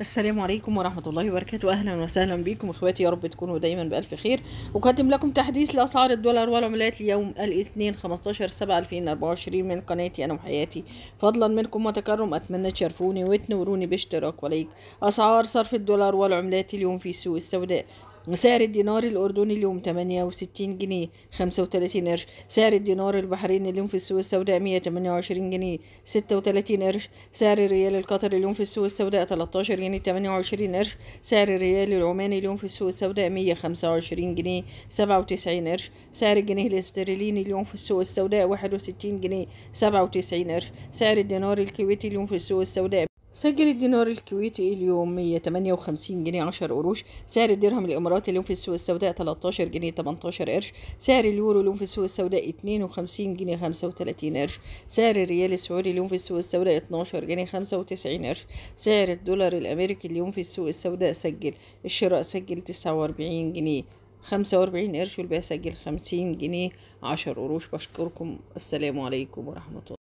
السلام عليكم ورحمة الله وبركاته أهلا وسهلا بكم إخواتي يا رب تكونوا دايما بألف خير أقدم لكم تحديث لأسعار الدولار والعملات اليوم الاثنين 15 7 2024 من قناتي أنا وحياتي فضلا منكم وتكرم أتمنى تشرفوني وتنوروني باشتراك ولايك أسعار صرف الدولار والعملات اليوم في السوق السوداء سعر الدينار الأردني اليوم 68 جنيه 35 قرش سعر الدينار البحريني اليوم في السوق السوداء 128 جنيه 36 قرش سعر الريال القطري اليوم في السوق السوداء 13 جنيه 28 قرش سعر الريال العماني اليوم في السوق السوداء 125 جنيه 97 قرش سعر الجنيه الاسترليني اليوم في السوق السوداء 61 جنيه 97 قرش سعر الدينار الكويتي اليوم في السوق السوداء سجل الدينار الكويتي اليوم 158 جنيه 10 قروش سعر الدرهم الاماراتي اليوم في السوق السوداء 13 جنيه 18 قرش سعر اليورو اليوم في السوق السوداء 52 جنيه 35 قرش سعر الريال السعودي اليوم في السوق السوداء 12 جنيه 95 قرش سعر الدولار الامريكي اليوم في السوق السوداء سجل الشراء سجل 49 جنيه 45 قرش والبيع سجل 50 جنيه 10 قروش بشكركم السلام عليكم ورحمة الله